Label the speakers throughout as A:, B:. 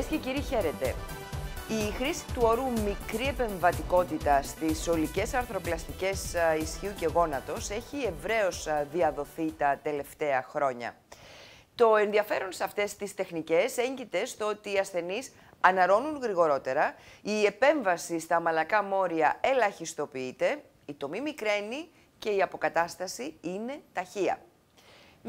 A: Κυρίες και κύριοι, χαίρετε. Η χρήση του όρου μικρή επεμβατικότητα στις ολικές αρθροπλαστικέ ισχύου και γόνατος έχει ευρέως διαδοθεί τα τελευταία χρόνια. Το ενδιαφέρον σε αυτές τις τεχνικές έγκυται στο ότι οι ασθενείς αναρώνουν γρηγορότερα, η επέμβαση στα μαλακά μόρια ελαχιστοποιείται, η τομή μικραίνει και η αποκατάσταση είναι ταχεία.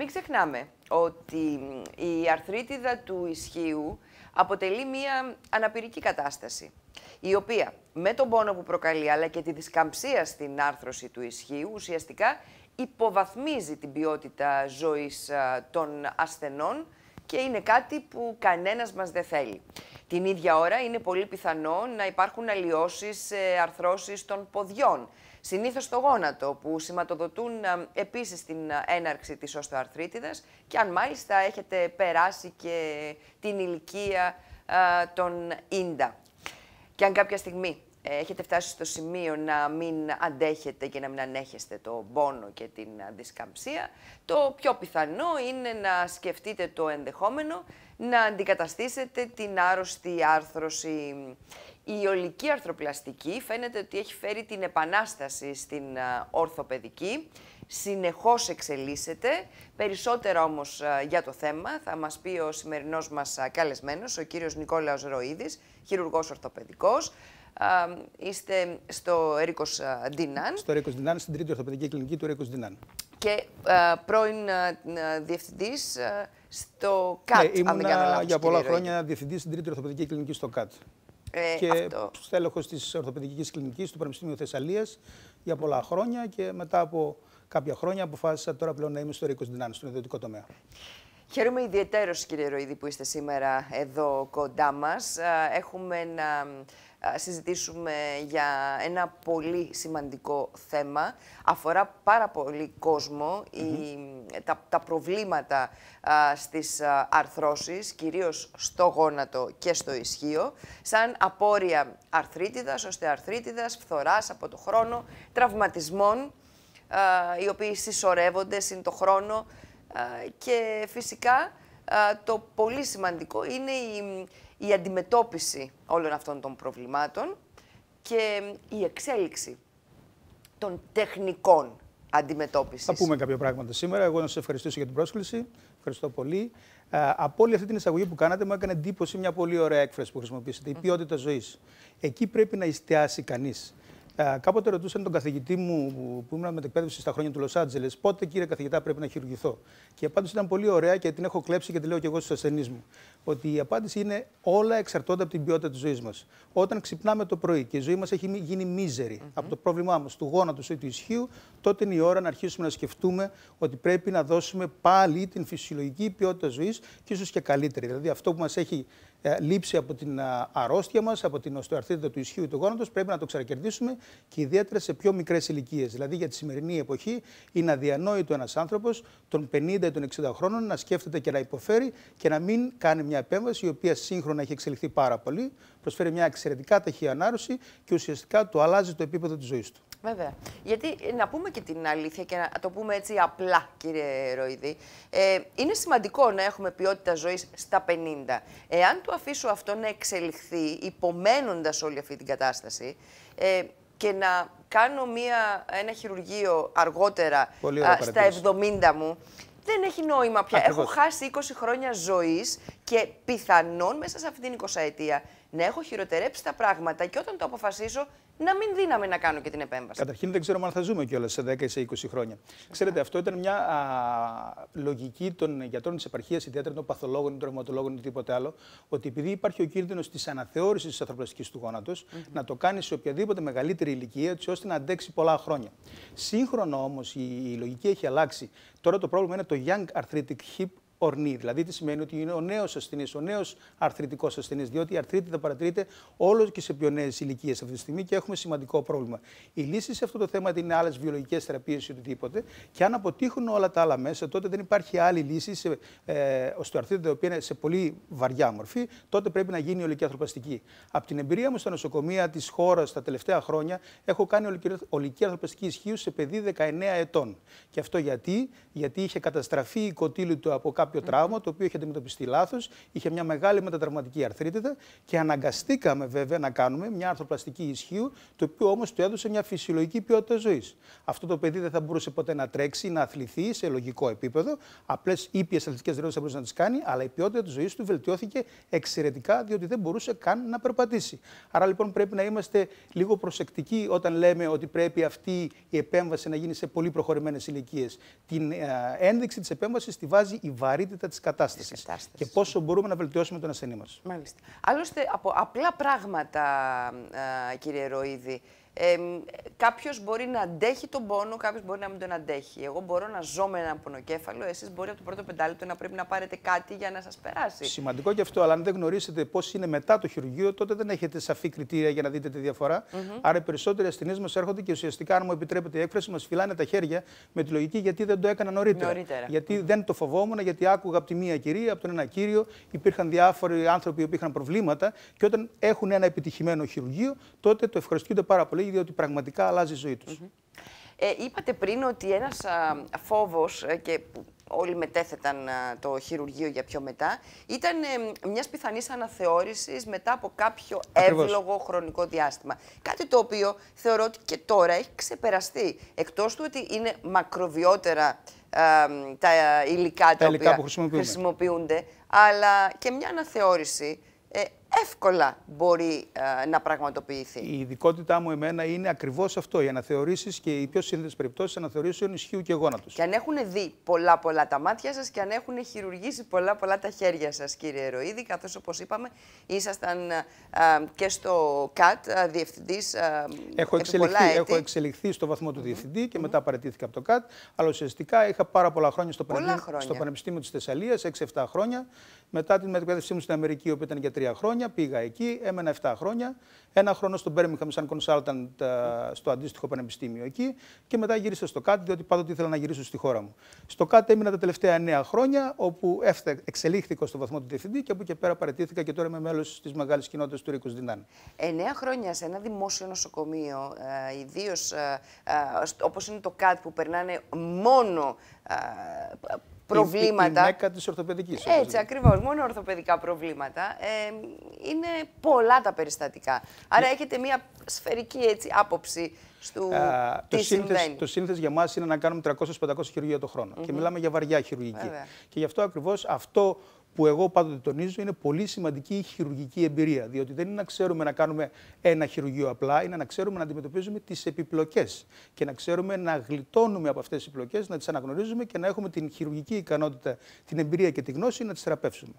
A: Μην ξεχνάμε ότι η αρθρίτιδα του ισχύου αποτελεί μία αναπηρική κατάσταση, η οποία με τον πόνο που προκαλεί αλλά και τη δισκαμψία στην άρθρωση του ισχύου ουσιαστικά υποβαθμίζει την ποιότητα ζωής των ασθενών και είναι κάτι που κανένας μας δεν θέλει. Την ίδια ώρα είναι πολύ πιθανό να υπάρχουν αλλοιώσεις, ε, αρθρώσεις των ποδιών, Συνήθως το γόνατο, που σηματοδοτούν ε, επίσης την ε, έναρξη της οστοαρθρίτιδας και αν μάλιστα έχετε περάσει και την ηλικία ε, των ίντα. Και αν κάποια στιγμή έχετε φτάσει στο σημείο να μην αντέχετε και να μην ανέχεστε το πόνο και την δισκαμψία, το πιο πιθανό είναι να σκεφτείτε το ενδεχόμενο να αντικαταστήσετε την άρρωστη άρθρωση. Η ολική αρθροπλαστική φαίνεται ότι έχει φέρει την επανάσταση στην ε, ορθοπαιδική. Συνεχώς εξελίσσεται. Περισσότερα όμως ε, για το θέμα θα μας πει ο σημερινός μας ε, καλεσμένος, ο κύριος Νικόλαος Ροίδης, χειρουργός ορθοπαιδικός. Είστε στο Ερικο Ντινάν. Στο
B: Ερικο Ντινάν, στην τρίτη ορθοπαιδική κλινική του Ερίκος Ντινάν.
A: Και πρώην διευθυντής στο ναι, ΚΑΤ, ναι, αν δεν κάνω λάθος, για πολλά χρόνια
B: διευθυντής στην τρίτη ορθοπαιδική κλινική στο ΚΑΤ. Ε, και στέλεχος της Ορθοπαιδικής Κλινικής του Πανεπιστημίου Θεσσαλίας για πολλά χρόνια και μετά από κάποια χρόνια αποφάσισα τώρα πλέον να είμαι στο ΡΙΚΟΣ στον ιδιωτικό τομέα.
A: Χαίρομαι ιδιαίτερος, κύριε Ροίδη, που είστε σήμερα εδώ κοντά μας. Έχουμε να συζητήσουμε για ένα πολύ σημαντικό θέμα. Αφορά πάρα πολύ κόσμο τα, προβλήματα α, στις α, αρθρώσεις, κυρίως στο γόνατο και στο ισχύο, σαν απόρρια αρθρίτιδας, αρθρίτιδας, φθοράς από το χρόνο, τραυματισμών, οι οποίοι συσσωρεύονται συν το χρόνο και φυσικά το πολύ σημαντικό είναι η, η αντιμετώπιση όλων αυτών των προβλημάτων και η εξέλιξη των τεχνικών αντιμετώπισης. Θα πούμε
B: κάποια πράγματα σήμερα. Εγώ να σας ευχαριστήσω για την πρόσκληση. Ευχαριστώ πολύ. Από όλη αυτή την εισαγωγή που κάνατε, μου έκανε εντύπωση μια πολύ ωραία έκφραση που χρησιμοποιήσατε. Η ποιότητα ζωής. Εκεί πρέπει να εστιάσει κανείς. Ε, κάποτε ρωτούσαν τον καθηγητή μου που ήμουν με την εκπαίδευση στα χρόνια του Λος Άντζελες πότε κύριε καθηγητά πρέπει να χειρουργηθώ. Και η απάντηση ήταν πολύ ωραία και την έχω κλέψει και τη λέω και εγώ στους ασθενείς μου. Ότι η απάντηση είναι όλα εξαρτώνται από την ποιότητα της ζωής μας. Όταν ξυπνάμε το πρωί και η ζωή μας έχει γίνει μίζερη από το πρόβλημά μας, του γόνατος ή του ισχύου, τότε είναι η ώρα να αρχίσουμε να σκεφτούμε ότι πρέπει να δώσουμε πάλι την φυσιολογική ποιότητα ζωής και ίσως και καλύτερη. Δηλαδή αυτό που μας έχει ε, λήψη από την αρρώστια μας, από την οστεοαρθρίτιδα του ισχύου ή του γόνατος, πρέπει να το ξανακερδίσουμε και ιδιαίτερα σε πιο μικρές ηλικίες. Δηλαδή για τη σημερινή εποχή είναι αδιανόητο ένας άνθρωπος των 50 ή των 60 χρόνων να σκέφτεται και να υποφέρει και να μην κάνει μια επέμβαση η οποία σύγχρονα έχει εξελιχθεί πάρα πολύ, προσφέρει μια εξαιρετικά ταχύα ανάρρωση και ουσιαστικά του αλλάζει το επίπεδο της ζωής του.
A: Βέβαια. Γιατί ε, να πούμε και την αλήθεια και να το πούμε έτσι απλά, κύριε Ροϊδη, ε, είναι σημαντικό να έχουμε ποιότητα ζωής στα 50. Εάν το αφήσω αυτό να εξελιχθεί, υπομένοντας όλη αυτή την κατάσταση, ε, και να κάνω μία, ένα χειρουργείο αργότερα στα 70 μου, δεν έχει νόημα πια. Έχω χάσει 20 χρόνια ζωής και πιθανόν μέσα σε αυτήν την 20 ετία να έχω χειροτερέψει τα πράγματα και όταν το αποφασίσω να μην δίναμε να κάνω και την επέμβαση.
B: Καταρχήν δεν ξέρω αν θα ζούμε κιόλας σε 10 ή σε 20 χρόνια. Ξέρετε, αυτό ήταν μια λογική των γιατρών της επαρχίας, ιδιαίτερα των παθολόγων, των τραυματολόγων ή τίποτε άλλο, ότι επειδή υπάρχει ο κίνδυνος της αναθεώρησης της ανθρωπιστικής του γόνατος, να το κάνει σε οποιαδήποτε μεγαλύτερη ηλικία, έτσι ώστε να αντέξει πολλά χρόνια. Σύγχρονα όμως η, η λογική έχει αλλάξει. Τώρα το πρόβλημα είναι το Young Arthritic Hip ορνή. Δηλαδή, τι σημαίνει ότι είναι ο νέος ασθενής, ο νέος αρθρητικός ασθενής, διότι η αρθρίτη τα παρατηρείται όλο και σε πιο νέες ηλικίες αυτή τη στιγμή και έχουμε σημαντικό πρόβλημα. Η λύση σε αυτό το θέμα είναι άλλες βιολογικές θεραπείες ή οτιδήποτε. Και αν αποτύχουν όλα τα άλλα μέσα, τότε δεν υπάρχει άλλη λύση σε ε, οστεοαρθρίτη, η οποία είναι σε πολύ βαριά μορφή, τότε πρέπει να γίνει ολική ανθρωπαστική. Από την εμπειρία μου στα νοσοκομεία της χώρας τα τελευταία χρόνια, έχω κάνει ολική ανθρωπαστική ισχύου σε παιδί 19 ετών. Και αυτό γιατί, γιατί είχε καταστραφεί η κοτήλη του από κάποιο κάποιο τραύμα το οποίο είχε αντιμετωπιστεί λάθος, είχε μια μεγάλη μετατραυματική αρθρίτιδα και αναγκαστήκαμε βέβαια να κάνουμε μια αρθροπλαστική ισχύου, το οποίο όμως του έδωσε μια φυσιολογική ποιότητα ζωής. Αυτό το παιδί δεν θα μπορούσε ποτέ να τρέξει, να αθληθεί σε λογικό επίπεδο. Απλές ήπιες αθλητικές δραστηριότητε θα μπορούσε να τις κάνει, αλλά η ποιότητα της ζωής του βελτιώθηκε εξαιρετικά, διότι δεν μπορούσε καν να περπατήσει. Άρα λοιπόν πρέπει να είμαστε λίγο προσεκτικοί όταν λέμε ότι πρέπει αυτή η επέμβαση να γίνει σε πολύ προχωρημένες ηλικίες. Την ε, ένδειξη της επέμβασης τη βάζει η βαρύ βαρύτητα της κατάστασης και πόσο μπορούμε να βελτιώσουμε τον ασθενή μας. Μάλιστα.
A: Άλλωστε, από απλά πράγματα, ε, κύριε Ροίδη, ε, κάποιος μπορεί να αντέχει τον πόνο, κάποιος μπορεί να μην τον αντέχει. Εγώ μπορώ να ζω με έναν πονοκέφαλο, εσείς μπορεί από το πρώτο πεντάλεπτο να πρέπει να πάρετε κάτι για να σας περάσει.
B: Σημαντικό και αυτό, αλλά αν δεν γνωρίσετε πώς είναι μετά το χειρουργείο, τότε δεν έχετε σαφή κριτήρια για να δείτε τη διαφορά. Άρα οι περισσότεροι ασθενείς μας έρχονται και ουσιαστικά, αν μου επιτρέπετε η έκφραση, μας φυλάνε τα χέρια με τη λογική γιατί δεν το έκανα νωρίτερα. νωρίτερα. Γιατί δεν το φοβόμουν, γιατί άκουγα από τη μία κυρία, από τον ένα κύριο, υπήρχαν διάφοροι άνθρωποι που είχαν προβλήματα και όταν έχουν ένα επιτυχημένο χειρουργείο, τότε το ευχαριστούνται πάρα πολύ διότι πραγματικά αλλάζει η ζωή
A: τους. ε, είπατε πριν ότι ένας φόβος ε, και όλοι μετέθεταν το χειρουργείο για πιο μετά, ήταν ε, μιας πιθανής αναθεώρησης μετά από κάποιο Ακριβώς. εύλογο χρονικό διάστημα. Κάτι το οποίο θεωρώ ότι και τώρα έχει ξεπεραστεί. Εκτός του ότι είναι μακροβιότερα τα υλικά τα, υλικά που χρησιμοποιούνται, αλλά και μια αναθεώρηση ε, εύκολα μπορεί ε, να πραγματοποιηθεί.
B: Η ειδικότητά μου εμένα είναι ακριβώς αυτό. Οι αναθεωρήσεις και οι πιο σύνθετες περιπτώσεις αναθεωρήσεων ισχύουν και γόνατος.
A: Και αν έχουν δει πολλά πολλά τα μάτια σας και αν έχουν χειρουργήσει πολλά πολλά τα χέρια σας, κύριε Ροίδη, καθώς όπως είπαμε, ήσασταν ε, ε, και στο ΚΑΤ διευθυντής. Ε, έχω, εξελιχθεί, έχω
B: εξελιχθεί στο βαθμό του mm διευθυντή και μετά παραιτήθηκα από το ΚΑΤ. Αλλά ουσιαστικά είχα πάρα πολλά χρόνια στο, χρόνια. στο Πανεπιστήμιο της Θεσσαλίας, 6-7 χρόνια. Μετά την μετεκπαίδευσή μου στην Αμερική, όπου ήταν για τρία χρόνια, πήγα εκεί, έμενα 7 χρόνια. Ένα χρόνο στο Birmingham σαν consultant ε, στο αντίστοιχο πανεπιστήμιο εκεί και μετά γύρισα στο ΚΑΤ, διότι πάντοτε ήθελα να γυρίσω στη χώρα μου. Στο ΚΑΤ έμεινα τα τελευταία 9 χρόνια, όπου εξελίχθηκα στο βαθμό του διευθυντή και από εκεί πέρα παρετήθηκα και τώρα είμαι μέλος της μεγάλης κοινότητας του Ρίκος Δινάν.
A: 9 χρόνια σε ένα δημόσιο νοσοκομείο, ε, ιδίως ε, όπως είναι το ΚΑΤ που περνάνε μόνο ε, προβλήματα. Η μέκα της ορθοπαιδικής. Έτσι, ακριβώς. Μόνο ορθοπαιδικά προβλήματα. Ε, είναι πολλά τα περιστατικά. Άρα ναι. έχετε μια σφαιρική έτσι, άποψη στο ε,
B: τι το συμβαίνει. Το σύνθεση για μας είναι να κάνουμε 300-500 χειρουργία το χρονο Και μιλάμε για βαριά χειρουργική. Και γι' αυτό ακριβώς αυτό που εγώ πάντοτε τονίζω είναι πολύ σημαντική η χειρουργική εμπειρία. Διότι δεν είναι να ξέρουμε να κάνουμε ένα χειρουργείο απλά, είναι να ξέρουμε να αντιμετωπίζουμε τις επιπλοκές και να ξέρουμε να γλιτώνουμε από αυτές τις επιπλοκές, να τις αναγνωρίζουμε και να έχουμε την χειρουργική ικανότητα, την εμπειρία και τη γνώση να τις θεραπεύσουμε.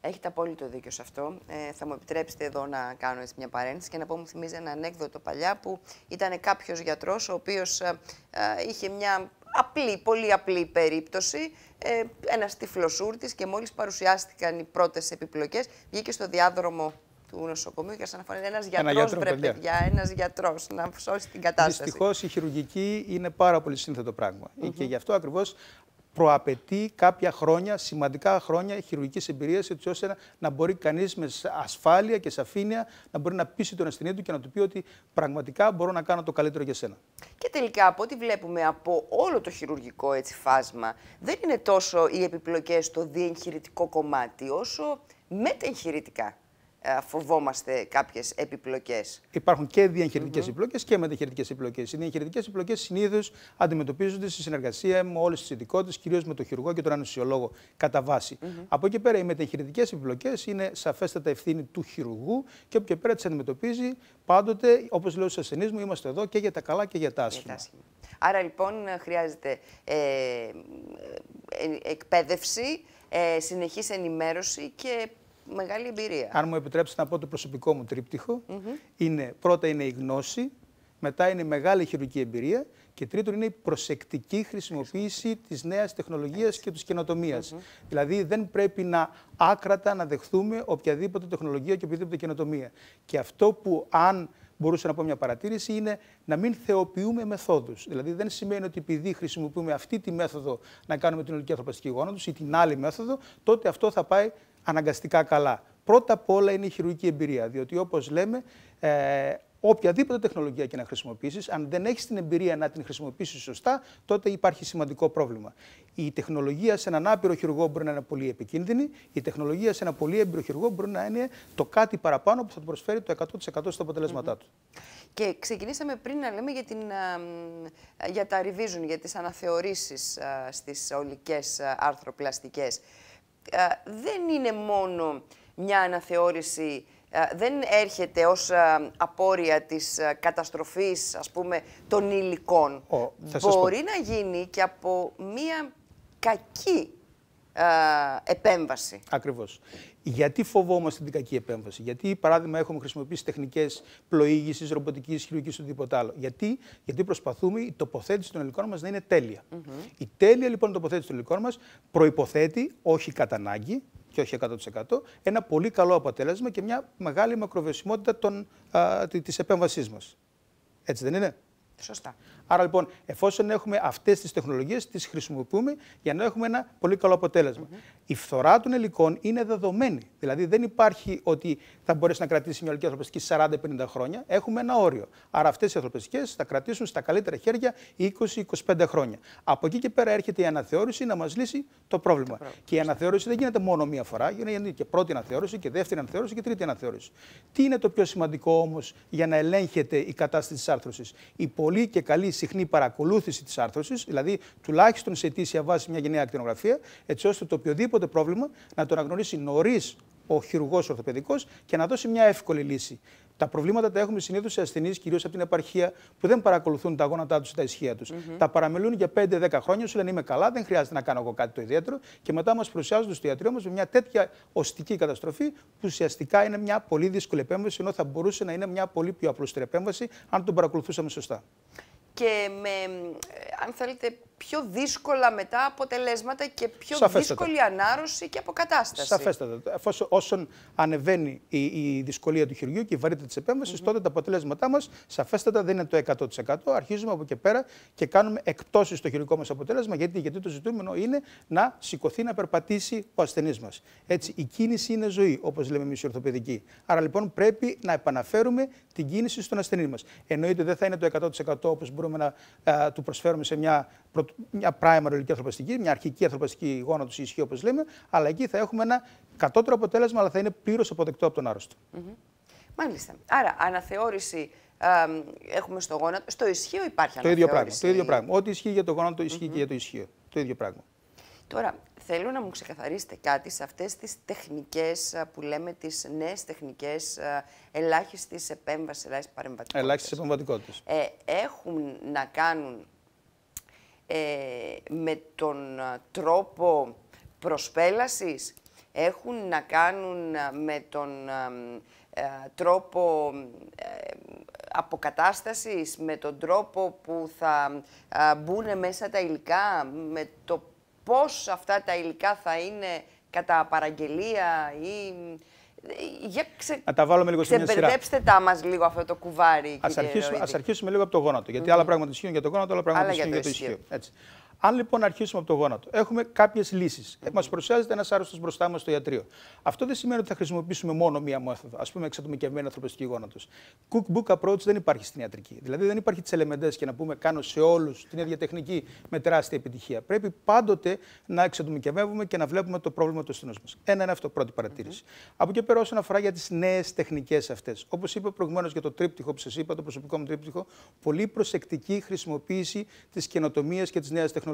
A: Έχετε απόλυτο δίκιο σε αυτό. Ε, θα μου επιτρέψετε εδώ να κάνω έτσι μια παρένθεση και να πω μου θυμίζει ένα ανέκδοτο παλιά που ήταν κάποιος γιατρός ο οποίος ε, ε, είχε μια απλή, πολύ απλή περίπτωση ε, ένας τυφλοσούρτη και μόλις παρουσιάστηκαν οι πρώτες επιπλοκές, βγήκε στο διάδρομο του νοσοκομείου και σαν να φανεί ένα γιατρός, βρε παιδιά, παιδιά να σώσει την κατάσταση. Δυστυχώς
B: η χειρουργική είναι πάρα πολύ σύνθετο πράγμα. Mm -hmm. Και γι' αυτό ακριβώς προαπαιτεί κάποια χρόνια, σημαντικά χρόνια χειρουργική εμπειρία, έτσι ώστε να μπορεί κανείς με ασφάλεια και σαφήνεια να μπορεί να πείσει τον ασθενή του και να του πει ότι πραγματικά μπορώ να κάνω το καλύτερο για σένα.
A: Και τελικά, από ό,τι βλέπουμε από όλο το χειρουργικό έτσι, φάσμα, δεν είναι τόσο οι επιπλοκές στο διεγχειρητικό κομμάτι, όσο μετεγχειρητικά. Ε, φοβόμαστε κάποιες επιπλοκές.
B: Υπάρχουν και διαχειριτικε mm -hmm. επιπλοκές και μεταχειρητικέ επιπλοκές. Οι διαχειριτικέ επιπλοκές συνήθως αντιμετωπίζονται σε συνεργασία με όλες τις ειδικότητες, κυρίως με τον χειρουργό και τον ανοσιολόγο κατά βάση. Mm -hmm. Από εκεί πέρα, οι μεταχειρητικέ επιπλοκές είναι σαφέστατα ευθύνη του χειρουργού και από εκεί πέρα τις αντιμετωπίζει πάντοτε, όπως λέω στους ασθενείς μου, είμαστε εδώ και για τα καλά και για τα άσχημα.
A: Άρα λοιπόν χρειάζεται ε, ε, ε, εκπαίδευση, ε, συνεχής ενημέρωση και μεγάλη εμπειρία.
B: Αν μου επιτρέψετε να πω το προσωπικό μου τρίπτυχο, είναι, πρώτα είναι η γνώση, μετά είναι η μεγάλη χειρουργική εμπειρία και τρίτον είναι η προσεκτική χρησιμοποίηση της νέας τεχνολογίας και της καινοτομίας. Mm Δηλαδή δεν πρέπει να άκρατα να δεχθούμε οποιαδήποτε τεχνολογία και οποιαδήποτε καινοτομία. Και αυτό που αν μπορούσα να πω μια παρατήρηση, είναι να μην θεοποιούμε μεθόδους. Δηλαδή, δεν σημαίνει ότι επειδή χρησιμοποιούμε αυτή τη μέθοδο να κάνουμε την ολική ανθρωπιστική γόνατος ή την άλλη μέθοδο, τότε αυτό θα πάει αναγκαστικά καλά. Πρώτα απ' όλα είναι η χειρουργική εμπειρία, διότι όπως λέμε, ε, οποιαδήποτε τεχνολογία και να χρησιμοποιήσεις, αν δεν έχεις την εμπειρία να την χρησιμοποιήσεις σωστά, τότε υπάρχει σημαντικό πρόβλημα. Η τεχνολογία σε έναν άπειρο χειρουργό μπορεί να είναι πολύ επικίνδυνη. Η τεχνολογία σε ένα πολύ έμπειρο χειρουργό μπορεί να είναι το κάτι παραπάνω που θα του προσφέρει το 100% στα αποτελέσματά του.
A: Και ξεκινήσαμε πριν να λέμε για, την, ε, για τα revision, για τις αναθεωρήσεις ε, στις ολικές ε, άρθροπλαστικές. Ε, δεν είναι μόνο μια αναθεώρηση ε, δεν έρχεται ως ε, απόρρια της καταστροφής, ας πούμε, των υλικών. Ο, Μπορεί να γίνει και από μία κακή επέμβαση.
B: Ακριβώς. Γιατί φοβόμαστε την κακή επέμβαση, Γιατί, παράδειγμα, έχουμε χρησιμοποιήσει τεχνικές πλοήγησης, ρομποτικής, χειρουργικής, οτιδήποτε άλλο. Γιατί, γιατί προσπαθούμε η τοποθέτηση των υλικών μας να είναι τέλεια. Η τέλεια λοιπόν τοποθέτηση των υλικών μας προποθέτει, όχι κατά ανάγκη και όχι 100%, ένα πολύ καλό αποτέλεσμα και μια μεγάλη μακροβιωσιμότητα τη επέμβασής μας. Έτσι δεν είναι. Σωστά. Άρα λοιπόν, εφόσον έχουμε αυτές τις τεχνολογίες, τις χρησιμοποιούμε για να έχουμε ένα πολύ καλό αποτέλεσμα. Η φθορά των υλικών είναι δεδομένη. Δηλαδή δεν υπάρχει ότι θα μπορέσει να κρατήσει μια ολική ανθρωπιστική 40-50 χρόνια. Έχουμε ένα όριο. Άρα αυτές οι ανθρωπιστικές θα κρατήσουν στα καλύτερα χέρια 20-25 χρόνια. Από εκεί και πέρα έρχεται η αναθεώρηση να μας λύσει το πρόβλημα. Και η αναθεώρηση δεν γίνεται μόνο μία φορά, γίνεται και πρώτη αναθεώρηση και δεύτερη αναθεώρηση και τρίτη αναθεώρηση. Τι είναι το πιο σημαντικό όμως για να ελέγχεται η κατάσταση της άρθρωσης. Η πολύ και καλή συχνή παρακολούθηση της άρθρωσης, δηλαδή τουλάχιστον σε αιτήσια βάση μια γενναία ακτινογραφία, έτσι ώστε το οποιοδήποτε πρόβλημα να το αναγνωρίσει νωρίς ο χειρουργός ορθοπαιδικός και να δώσει μια εύκολη λύση. Τα προβλήματα τα έχουμε συνήθως σε ασθενείς, κυρίως από την επαρχία, που δεν παρακολουθούν τα γόνατά τους ή τα ισχύα τους. Mm -hmm. Τα παραμελούν για 5-10 χρόνια, σου λένε Είμαι καλά, δεν χρειάζεται να κάνω εγώ κάτι το ιδιαίτερο. Και μετά μας παρουσιάζουν στο ιατρείο μας με μια τέτοια οστική καταστροφή, που ουσιαστικά είναι μια πολύ δύσκολη επέμβαση, ενώ θα μπορούσε να είναι μια πολύ πιο απλούστερη επέμβαση αν τον παρακολουθούσαμε σωστά
A: και με, ε, αν θέλετε, πιο δύσκολα μετά αποτελέσματα και πιο δύσκολη ανάρρωση και αποκατάσταση.
B: Σαφέστατα. Εφόσον όσον ανεβαίνει η, η δυσκολία του χειριού και η βαρύτητα της επέμβασης, τότε τα αποτελέσματά μας σαφέστατα δεν είναι το 100%. Αρχίζουμε από εκεί πέρα και κάνουμε εκπτώσεις στο χειρικό μας αποτέλεσμα, γιατί, γιατί το ζητούμενο είναι να σηκωθεί να περπατήσει ο ασθενής μας. Έτσι, η κίνηση είναι ζωή, όπως λέμε εμείς οι ορθοπαιδικοί. Άρα λοιπόν πρέπει να επαναφέρουμε την κίνηση στον ασθενή μας. Εννοείται δεν θα είναι το 100% όπως μπορούμε να του προσφέρουμε σε μια μια primary ολική ανθρωπιστική, μια αρχική ανθρωπιστική γόνα του ισχύει όπως λέμε, αλλά εκεί θα έχουμε ένα κατώτερο αποτέλεσμα, αλλά θα είναι πλήρως αποδεκτό από τον άρρωστο.
A: Mm Μάλιστα. Άρα, αναθεώρηση έχουμε στο γόνατο. Στο ισχύο υπάρχει το ίδιο πράγμα. Το ίδιο πράγμα.
B: Ό,τι ισχύει για το γόνατο ισχύει mm και για το ισχύο. Το ίδιο πράγμα.
A: Τώρα, θέλω να μου ξεκαθαρίσετε κάτι σε αυτές τις τεχνικές που λέμε, τις νέες τεχνικές ελάχιστης επέμβασης ελάχιστης παρεμβατικότητας.
B: Ελάχιστης
A: ε, έχουν να κάνουν ε, με τον ε, τρόπο προσπέλασης, έχουν να κάνουν ε, με τον τρόπο ε, αποκατάστασης, με τον τρόπο που θα μπουν μέσα τα υλικά, με το πώς αυτά τα υλικά θα είναι κατά παραγγελία ή για ξε... Να τα
B: βάλουμε λίγο σε μια
A: τα μας λίγο αυτό το κουβάρι. Ας αρχίσουμε, ας
B: αρχίσουμε λίγο από το γόνατο. Γιατί mm άλλα πράγματα ισχύουν για το γόνατο, άλλα πράγματα ισχύουν για το ισχύο. Αν λοιπόν αρχίσουμε από το γόνατο, έχουμε κάποιες λύσεις. Mm ε, -hmm. Μας προσιάζεται ένας άρρωστος μπροστά μας στο ιατρείο. Αυτό δεν σημαίνει ότι θα χρησιμοποιήσουμε μόνο μία μέθοδο, ας πούμε εξατομικευμένη ανθρωπιστική γόνατος. Cookbook approach δεν υπάρχει στην ιατρική. Δηλαδή δεν υπάρχει τι ελεμεντέ και να πούμε κάνω σε όλους την ίδια τεχνική με τεράστια επιτυχία. Πρέπει πάντοτε να εξατομικευεύουμε και να βλέπουμε το πρόβλημα του ασθενούς μας. Ένα είναι αυτό, πρώτη παρατήρηση. Mm -hmm. Από εκεί πέρα, όσον αφορά για τις νέες τεχνικές αυτές. Όπως είπα προηγουμένως για το τρίπτυχο που σας είπα, το προσωπικό μου τρίπτυχο, πολύ προσεκτική χρησιμοποίηση της καινοτομίας και της νέας τεχνολογίας.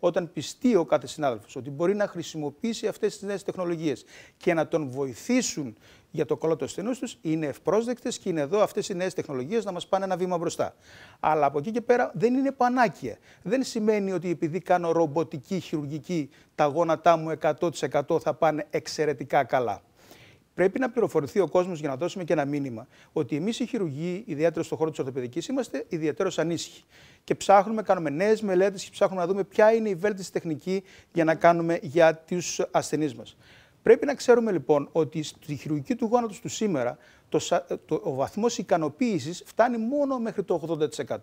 B: Όταν πιστεί ο κάθε συνάδελφος ότι μπορεί να χρησιμοποιήσει αυτές τις νέες τεχνολογίες και να τον βοηθήσουν για το κόλλο των στενούς τους, είναι ευπρόσδεκτες και είναι εδώ αυτές οι νέες τεχνολογίες να μας πάνε ένα βήμα μπροστά. Αλλά από εκεί και πέρα δεν είναι πανάκια. Δεν σημαίνει ότι επειδή κάνω ρομποτική χειρουργική, τα γόνατά μου 100% θα πάνε εξαιρετικά καλά. Πρέπει να πληροφορηθεί ο κόσμος για να δώσουμε και ένα μήνυμα. Ότι εμείς οι χειρουργοί, ιδιαίτερα στον χώρο της ορθοπαιδικής, είμαστε ιδιαίτερως ανήσυχοι. Και ψάχνουμε, κάνουμε νέες μελέτες και ψάχνουμε να δούμε ποια είναι η βέλτιστη τεχνική για να κάνουμε για τους ασθενείς μας. Πρέπει να ξέρουμε λοιπόν ότι στη χειρουργική του γόνατος του σήμερα το, ο βαθμός ικανοποίησης φτάνει μόνο μέχρι το 80%.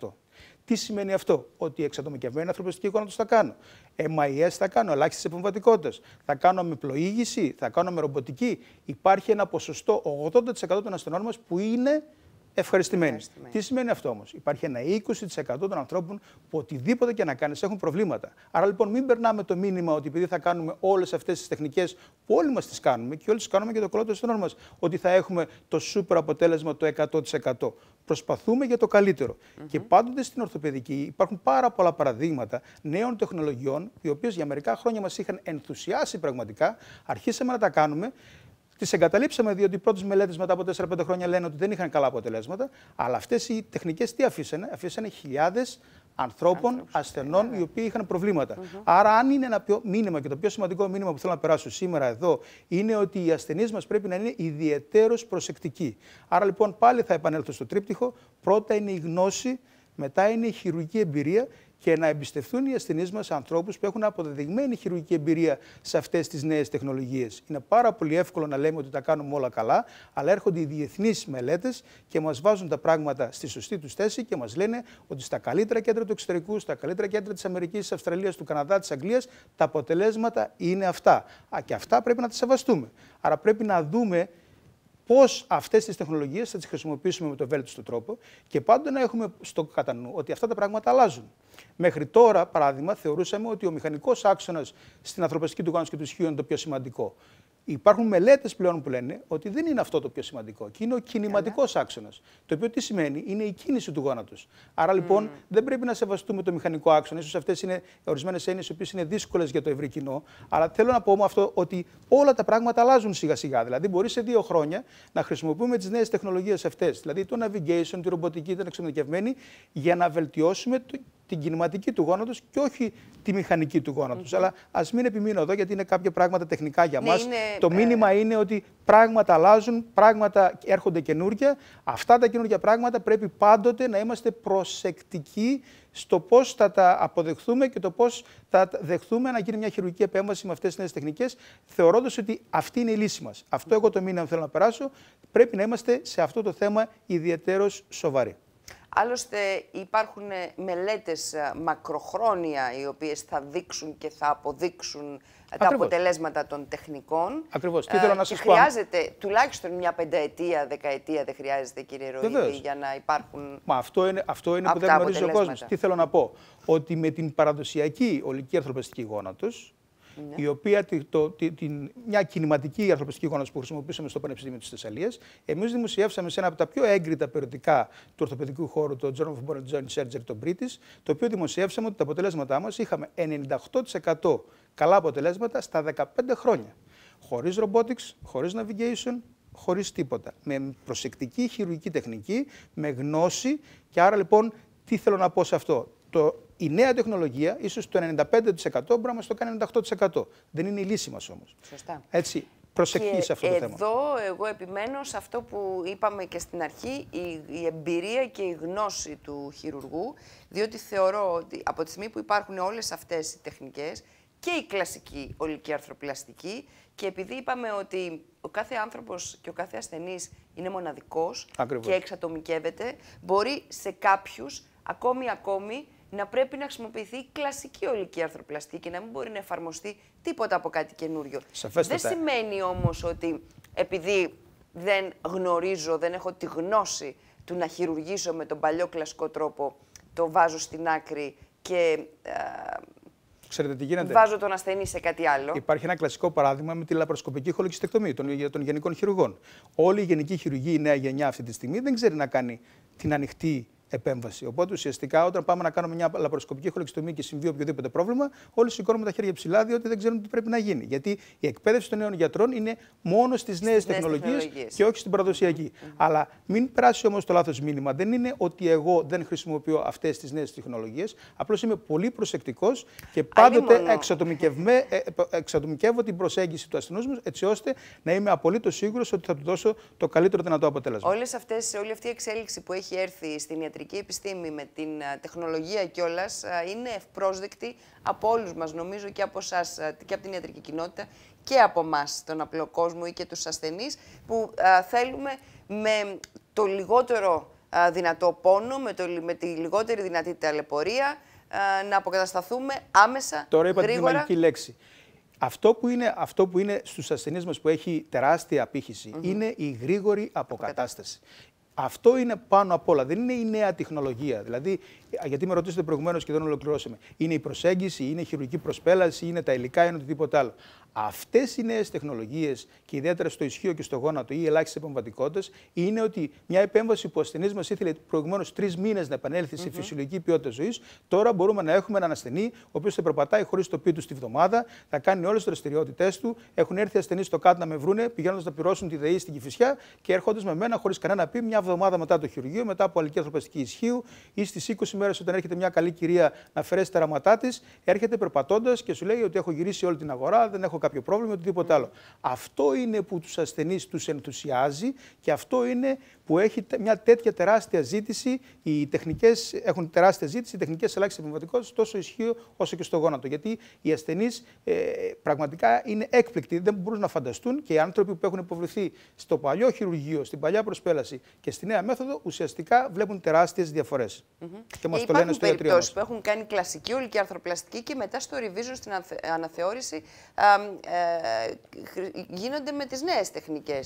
B: Τι σημαίνει αυτό, Ότι εξατομικευμένη ανθρωπιστική εικόνα τους θα κάνω. MIS θα κάνω, ελάχιστες επεμβατικότητες. Θα κάνω με πλοήγηση, θα κάνω με ρομποτική. Υπάρχει ένα ποσοστό 80% των ασθενών μας που είναι ευχαριστημένοι. Τι σημαίνει αυτό όμως, Υπάρχει ένα 20% των ανθρώπων που οτιδήποτε και να κάνεις έχουν προβλήματα. Άρα λοιπόν, μην περνάμε το μήνυμα ότι επειδή θα κάνουμε όλες αυτές τις τεχνικές που όλοι μας τις κάνουμε και όλοι τις κάνουμε και το κολλό των μας, ότι θα έχουμε το σούπερ αποτέλεσμα το 100%. Προσπαθούμε για το καλύτερο. Και πάντοτε στην ορθοπαιδική υπάρχουν πάρα πολλά παραδείγματα νέων τεχνολογιών, οι οποίες για μερικά χρόνια μας είχαν ενθουσιάσει πραγματικά, αρχίσαμε να τα κάνουμε τις εγκαταλείψαμε διότι οι πρώτες μελέτες μετά από 4-5 χρόνια λένε ότι δεν είχαν καλά αποτελέσματα. Αλλά αυτές οι τεχνικές τι αφήσανε, αφήσανε χιλιάδες ανθρώπων, ναι, ασθενών, ναι, οι ναι. οποίοι είχαν προβλήματα. Mm Άρα, αν είναι ένα πιο μήνυμα και το πιο σημαντικό μήνυμα που θέλω να περάσω σήμερα εδώ, είναι ότι οι ασθενείς μας πρέπει να είναι ιδιαίτερως προσεκτικοί. Άρα, λοιπόν, πάλι θα επανέλθω στο τρίπτυχο. Πρώτα είναι η γνώση, μετά είναι η χειρουργική εμπειρία και να εμπιστευτούν οι ασθενείς μας ανθρώπους που έχουν αποδεδειγμένη χειρουργική εμπειρία σε αυτές τις νέες τεχνολογίες. Είναι πάρα πολύ εύκολο να λέμε ότι τα κάνουμε όλα καλά, αλλά έρχονται οι διεθνείς μελέτες και μας βάζουν τα πράγματα στη σωστή τους θέση και μας λένε ότι στα καλύτερα κέντρα του εξωτερικού, στα καλύτερα κέντρα της Αμερικής, της Αυστραλίας, του Καναδά, της Αγγλίας, τα αποτελέσματα είναι αυτά. Α, και αυτά πρέπει να τα σεβαστούμε. Άρα πρέπει να δούμε πώς αυτές τις τεχνολογίες θα τις χρησιμοποιήσουμε με το βέλτιστο τρόπο και πάντοτε να έχουμε στο κατά νου ότι αυτά τα πράγματα αλλάζουν. Μέχρι τώρα, παράδειγμα, θεωρούσαμε ότι ο μηχανικός άξονας στην ανθρωπιστική του γάνου και του ισχύου είναι το πιο σημαντικό. Υπάρχουν μελέτες πλέον που λένε ότι δεν είναι αυτό το πιο σημαντικό και είναι ο κινηματικός άξονας. Το οποίο τι σημαίνει, είναι η κίνηση του γόνατος. Άρα λοιπόν δεν πρέπει να σεβαστούμε το μηχανικό άξονα. σω αυτές είναι ορισμένες έννοιες οι οποίες είναι δύσκολες για το ευρύ κοινό. Αλλά θέλω να πω με αυτό ότι όλα τα πράγματα αλλάζουν σιγά σιγά. Δηλαδή μπορεί σε δύο χρόνια να χρησιμοποιούμε τις νέες τεχνολογίες αυτές. Δηλαδή το navigation, τη ρομποτική, την εξομικευμένη, για να βελτιώσουμε την κινηματική του γόνατος και όχι τη μηχανική του γόνατος. Mm Αλλά ας μην επιμείνω εδώ, γιατί είναι κάποια πράγματα τεχνικά για ναι, μας. Το ε, μήνυμα είναι ότι πράγματα αλλάζουν, πράγματα έρχονται καινούργια. Αυτά τα καινούργια πράγματα πρέπει πάντοτε να είμαστε προσεκτικοί στο πώς θα τα αποδεχθούμε και το πώς θα δεχθούμε να γίνει μια χειρουργική επέμβαση με αυτές τις νέες τεχνικές, θεωρώντας ότι αυτή είναι η λύση μας. Αυτό εγώ το μήνυμα θέλω να περάσω. Πρέπει να είμαστε σε αυτό το θέμα ιδιαίτερος σοβαροί.
A: Άλλωστε υπάρχουν ε, μελέτες ε, μακροχρόνια οι οποίες θα δείξουν και θα αποδείξουν ε, τα αποτελέσματα των τεχνικών.
B: Ακριβώς. Τι θέλω να σας πω. Χρειάζεται
A: τουλάχιστον μια πενταετία, δεκαετία δεν χρειάζεται κύριε Ροϊδη για να υπάρχουν
B: Μα αυτό είναι, αυτό είναι που δεν γνωρίζει ο κόσμος. Τι θέλω να πω. Ότι με την παραδοσιακή ολική γόνα γόνατος ναι. η οποία την, μια κινηματική ανθρωπιστική εικόνα που χρησιμοποιήσαμε στο Πανεπιστήμιο της Θεσσαλίας. Εμείς δημοσιεύσαμε σε ένα από τα πιο έγκριτα περιοδικά του ορθοπαιδικού χώρου, το Journal of Modern Joint Surgery, το British, το οποίο δημοσιεύσαμε ότι τα αποτελέσματά μας είχαμε 98% καλά αποτελέσματα στα 15 χρόνια. Χωρίς robotics, χωρίς navigation, χωρίς τίποτα. Με προσεκτική χειρουργική τεχνική, με γνώση και άρα λοιπόν τι θέλω να πω σε αυτό το, η νέα τεχνολογία, ίσως το 95% μπορεί να μας το κάνει 98%. Δεν είναι η λύση μας όμως. Σωστά. Έτσι, προσεχή σε αυτό το εδώ, θέμα.
A: Εδώ εγώ επιμένω σε αυτό που είπαμε και στην αρχή, η, εμπειρία και η γνώση του χειρουργού, διότι θεωρώ ότι από τη στιγμή που υπάρχουν όλες αυτές οι τεχνικές, και η κλασική ολική αρθροπλαστική και επειδή είπαμε ότι ο κάθε άνθρωπος και ο κάθε ασθενής είναι μοναδικός και εξατομικεύεται, μπορεί σε κάποιους ακόμη ακόμη να πρέπει να χρησιμοποιηθεί κλασική ολική αρθροπλαστή και να μην μπορεί να εφαρμοστεί τίποτα από κάτι καινούριο. Δεν σημαίνει όμως ότι επειδή δεν γνωρίζω, δεν έχω τη γνώση του να χειρουργήσω με τον παλιό κλασικό τρόπο, το βάζω στην άκρη και ε,
B: Ξέρετε Βάζω
A: τον ασθενή σε κάτι άλλο.
B: Υπάρχει ένα κλασικό παράδειγμα με τη λαπροσκοπική χολοκυστεκτομή των, των γενικών χειρουργών. Όλη η γενική χειρουργή, η νέα γενιά αυτή τη στιγμή, δεν ξέρει να κάνει την ανοιχτή επέμβαση. Οπότε ουσιαστικά όταν πάμε να κάνουμε μια λαπαροσκοπική χολεξιτομή και συμβεί οποιοδήποτε πρόβλημα, όλοι σηκώνουμε τα χέρια ψηλά διότι δεν ξέρουμε τι πρέπει να γίνει. Γιατί η εκπαίδευση των νέων γιατρών είναι μόνο στις νέε τεχνολογίε και όχι στην παραδοσιακή. Αλλά μην περάσει όμως το λάθος μήνυμα. Δεν είναι ότι εγώ δεν χρησιμοποιώ αυτές τις νέες τεχνολογίες. Απλώς είμαι πολύ προσεκτικός και πάντοτε ε, ε, εξατομικεύω την προσέγγιση του ασθενούς μου έτσι ώστε να είμαι απολύτως σίγουρος ότι θα του δώσω το καλύτερο δυνατό αποτέλεσμα. Όλες
A: αυτές, όλη αυτή η εξέλιξη που έχει έρθει στην ιατρική ιατρική επιστήμη, με την ε, τεχνολογία κιόλας, ε, είναι ευπρόσδεκτη από όλους μας, νομίζω, και από εσά και από την ιατρική κοινότητα και από εμά, τον απλό κόσμο ή και τους ασθενείς, που ε, θέλουμε με το λιγότερο δυνατό πόνο, με, το, με τη λιγότερη δυνατή ταλαιπωρία, να αποκατασταθούμε άμεσα, Τώρα είπατε τη μαγική
B: λέξη. Αυτό που είναι, αυτό που είναι στους ασθενείς μας που έχει τεράστια απήχηση είναι η γρήγορη αποκατάσταση. Αυτό είναι πάνω απ' όλα. Δεν είναι η νέα τεχνολογία. Δηλαδή, γιατί με ρωτήσατε προηγουμένως και δεν ολοκληρώσαμε. Είναι η προσέγγιση, είναι η χειρουργική προσπέλαση, είναι τα υλικά, είναι οτιδήποτε άλλο. Αυτές οι νέες τεχνολογίες και ιδιαίτερα στο ισχύο και στο γόνατο ή ελάχιστες επεμβατικότητες είναι ότι μια επέμβαση που ο ασθενής μας ήθελε προηγουμένως τρεις μήνες να επανέλθει mm -hmm. σε φυσιολογική ποιότητα ζωής, τώρα μπορούμε να έχουμε έναν ασθενή ο οποίος θα περπατάει χωρίς το πίτου τη βδομάδα, θα κάνει όλες τις δραστηριότητές του. Έχουν έρθει ασθενείς στο κάτω να με βρούνε, πηγαίνοντας να πληρώσουν τη ΔΕΗ στην Κυφυσιά και έρχονται με μένα χωρίς κανένα πει μια εβδομάδα μετά το χειρουργείο, μετά από αλληλική ανθρωπιστική ισχύου ή στις 20 μέρες όταν έρχεται μια καλή κυρία να αφαιρέσει τα της, έρχεται περπατώντας και σου λέει ότι έχω γυρίσει όλη την αγορά, δεν έχω κάποιο πρόβλημα ή οτιδήποτε άλλο. Αυτό είναι που τους ασθενείς τους ενθουσιάζει και αυτό είναι που έχει μια τέτοια τεράστια ζήτηση, οι τεχνικές έχουν τεράστια ζήτηση, οι τεχνικές της τόσο ισχύει όσο και στο γόνατο. Γιατί οι ασθενείς ε, πραγματικά είναι έκπληκτοι, δεν μπορούν να φανταστούν και οι άνθρωποι που έχουν υποβληθεί στο παλιό χειρουργείο, στην παλιά προσπέλαση και στη νέα μέθοδο ουσιαστικά βλέπουν τεράστιες διαφορές. Mm
A: -hmm. Και ε, το λένε στο ιατρείο. που έχουν κάνει κλασική ολική αρθροπλαστική και μετά στο revision στην αναθεώρηση α, ε, γίνονται με τις νέες τεχνικές.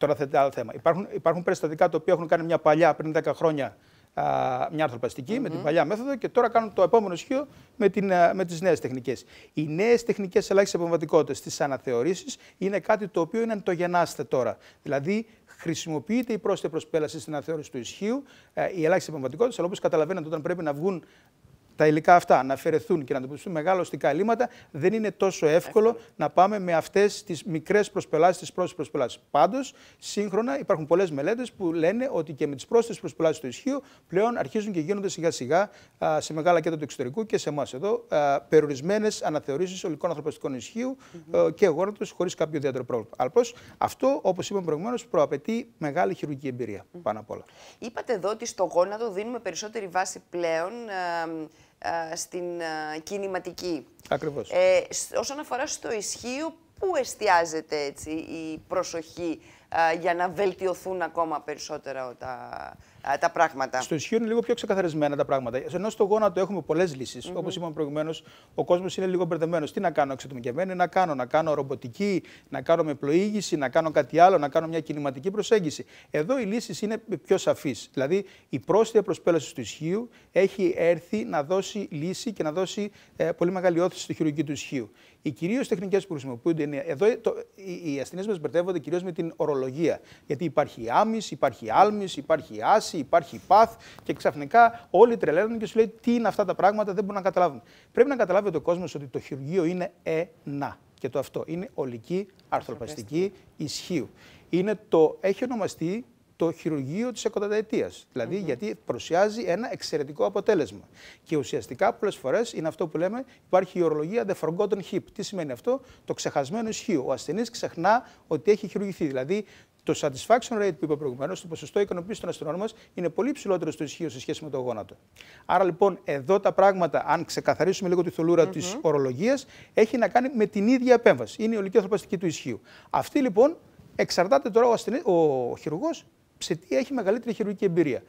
B: Τώρα θέτει άλλο θέμα. Υπάρχουν, υπάρχουν περιστατικά τα οποία έχουν κάνει μια παλιά πριν 10 χρόνια α, μια αρθροπαστική, mm -hmm. με την παλιά μέθοδο και τώρα κάνουν το επόμενο ισχύο με, την, με τις νέες τεχνικές. Οι νέες τεχνικές ελάχιστης επεμβατικότητες στις αναθεωρήσεις είναι κάτι το οποίο είναι το γεννάστε τώρα. Δηλαδή χρησιμοποιείται η πρόσθετη προσπέλαση στην αναθεώρηση του ισχύου, η ε, ελάχιστη επεμβατικότητα, αλλά όπως καταλαβαίνετε, όταν πρέπει να βγουν τα υλικά αυτά να αφαιρεθούν και να αντιμετωπιστούν μεγάλα οστικά ελλείμματα, δεν είναι τόσο εύκολο, να πάμε με αυτές τις μικρές προσπελάσεις, τις πρόσθετες προσπελάσεις. Πάντως, σύγχρονα υπάρχουν πολλές μελέτες που λένε ότι και με τις πρόσθετες προσπελάσεις του ισχύου πλέον αρχίζουν και γίνονται σιγά-σιγά σε μεγάλα κέντρα του εξωτερικού και σε εμάς εδώ περιορισμένες αναθεωρήσεις ολικών ανθρωπιστικών ισχύου mm -hmm. Ε, και γόνατος χωρίς κάποιο ιδιαίτερο πρόβλημα. Απλώς αυτό, όπως είπαμε προηγουμένως, προαπαιτεί μεγάλη χειρουργική εμπειρία πάνω απ' όλα.
A: Είπατε εδώ ότι στο γόνατο δίνουμε περισσότερη βάση πλέον. Ε, στην κινηματική. Ακριβώς. Ε, όσον αφορά στο ισχύο, πού εστιάζεται έτσι, η προσοχή για να βελτιωθούν ακόμα περισσότερα τα
B: τα πράγματα. Στο ισχύο είναι λίγο πιο ξεκαθαρισμένα τα πράγματα. Ενώ στο γόνατο έχουμε πολλές λύσεις. Mm -hmm. Όπως είπαμε προηγουμένως, ο κόσμος είναι λίγο μπερδεμένος. Τι να κάνω εξατομικευμένο, να κάνω, να κάνω ρομποτική, να κάνω με πλοήγηση, να κάνω κάτι άλλο, να κάνω μια κινηματική προσέγγιση. Εδώ οι λύσεις είναι πιο σαφείς. Δηλαδή, η πρόσθετη προσπέλαση του ισχύου έχει έρθει να δώσει λύση και να δώσει ε, πολύ μεγάλη όθηση στη χειρουργική του ισχύου. Οι κυρίως τεχνικές που χρησιμοποιούνται είναι. Εδώ το, οι, οι ασθενείς μας μπερδεύονται κυρίως με την ορολογία. Γιατί υπάρχει άμυς, υπάρχει άλμης, υπάρχει άση, υπάρχει παθ και ξαφνικά όλοι τρελαίνουν και σου λέει τι είναι αυτά τα πράγματα, δεν μπορούν να καταλάβουν. Πρέπει να καταλάβει ο κόσμος ότι το χειρουργείο είναι ένα. Και το αυτό είναι ολική αρθροπαστική ισχύου. Είναι το, έχει ονομαστεί το χειρουργείο της εκοταταετίας. Δηλαδή, γιατί προσιάζει ένα εξαιρετικό αποτέλεσμα. Και ουσιαστικά, πολλές φορές είναι αυτό που λέμε, υπάρχει η ορολογία The Forgotten Hip. Τι σημαίνει αυτό, το ξεχασμένο ισχύο. Ο ασθενής ξεχνά ότι έχει χειρουργηθεί. Δηλαδή, το satisfaction rate που είπα προηγουμένως, το ποσοστό ικανοποίησης των ασθενών μας, είναι πολύ ψηλότερο στο ισχύο σε σχέση με το γόνατο. Άρα λοιπόν, εδώ τα πράγματα, αν ξεκαθαρίσουμε λίγο τη θολούρα mm -hmm. της ορολογίας, έχει να κάνει με την ίδια επέμβαση. Είναι η ολική ανθρωπαστική του ισχύου. Αυτή λοιπόν εξαρτάται τώρα ο, ο χειρουργός σε τι έχει μεγαλύτερη χειρουργική εμπειρία.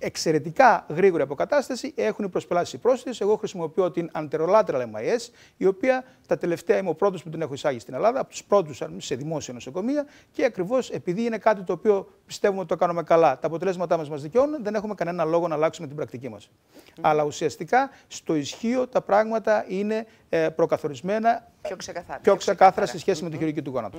B: Εξαιρετικά γρήγορη αποκατάσταση έχουν οι προσπελάσει οι πρόσθετε. Εγώ χρησιμοποιώ την Anterolateral MIS, η οποία τα τελευταία είμαι ο πρώτος που την έχω εισάγει στην Ελλάδα, από τους πρώτους σε δημόσια νοσοκομεία. Και ακριβώς επειδή είναι κάτι το οποίο πιστεύουμε ότι το κάνουμε καλά, τα αποτελέσματά μας μας δικαιώνουν, δεν έχουμε κανένα λόγο να αλλάξουμε την πρακτική μας. Mm. Αλλά ουσιαστικά στο ισχύο τα πράγματα είναι ε, προκαθορισμένα
A: πιο ξεκάθαρα, σε σχέση
B: με τη χειρουργική του γόνατος.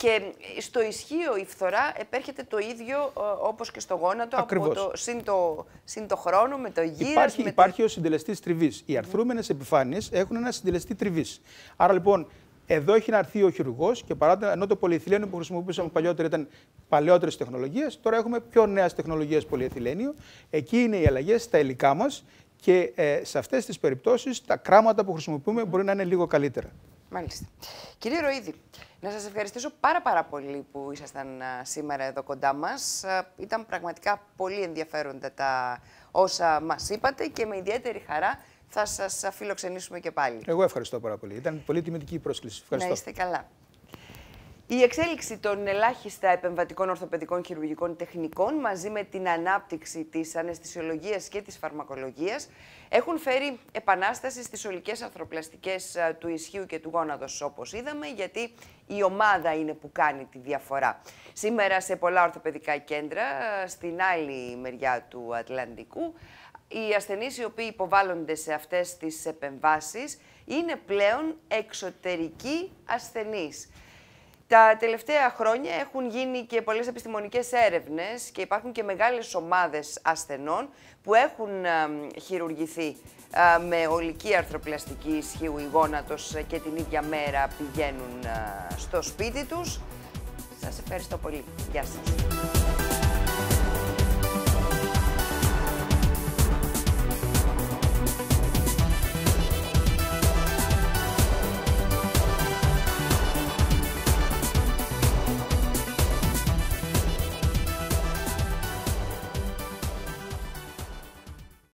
A: Και στο ισχύο η φθορά επέρχεται το ίδιο ε, όπως και στο γόνατο. Ακριβώς. συν, το, συν το χρόνο με το γύρο. Υπάρχει, με
B: υπάρχει το... ο συντελεστής τριβής. Οι αρθρούμενες επιφάνειες έχουν ένα συντελεστή τριβής. Άρα λοιπόν εδώ έχει να έρθει ο χειρουργός και παρά ενώ το πολυεθυλένιο που χρησιμοποιούσαμε παλιότερα ήταν παλαιότερες τεχνολογίες, τώρα έχουμε πιο νέες τεχνολογίες πολυεθυλένιο. Εκεί είναι οι αλλαγές στα υλικά μας και ε, σε αυτές τις περιπτώσεις τα κράματα που χρησιμοποιούμε μπορεί να είναι λίγο καλύτερα.
A: Μάλιστα. Κύριε Ροίδη, να σας ευχαριστήσω πάρα πάρα πολύ που ήσασταν σήμερα εδώ κοντά μας. Ήταν πραγματικά πολύ ενδιαφέροντα τα όσα μας είπατε και με ιδιαίτερη χαρά θα σας φιλοξενήσουμε και πάλι.
B: Εγώ ευχαριστώ πάρα πολύ. Ήταν πολύ τιμητική η πρόσκληση. Ευχαριστώ. Να είστε
A: καλά. Η εξέλιξη των ελάχιστα επεμβατικών ορθοπαιδικών χειρουργικών τεχνικών μαζί με την ανάπτυξη της αναισθησιολογίας και της φαρμακολογίας έχουν φέρει επανάσταση στις ολικές αρθροπλαστικές ε, του ισχύου και του γόνατος όπως είδαμε γιατί η ομάδα είναι που κάνει τη διαφορά. Σήμερα σε πολλά ορθοπαιδικά κέντρα, ε, στην άλλη μεριά του Ατλαντικού, οι ασθενείς οι οποίοι υποβάλλονται σε αυτές τις επεμβάσεις είναι πλέον εξωτερικοί ασθενείς. Τα τελευταία χρόνια έχουν γίνει και πολλές επιστημονικές έρευνες και υπάρχουν και μεγάλες ομάδες ασθενών που έχουν χειρουργηθεί ε, με ολική αρθροπλαστική ισχύου γόνατος ε, και την ίδια μέρα πηγαίνουν ε, στο σπίτι τους. Σας ευχαριστώ πολύ. Γεια σας.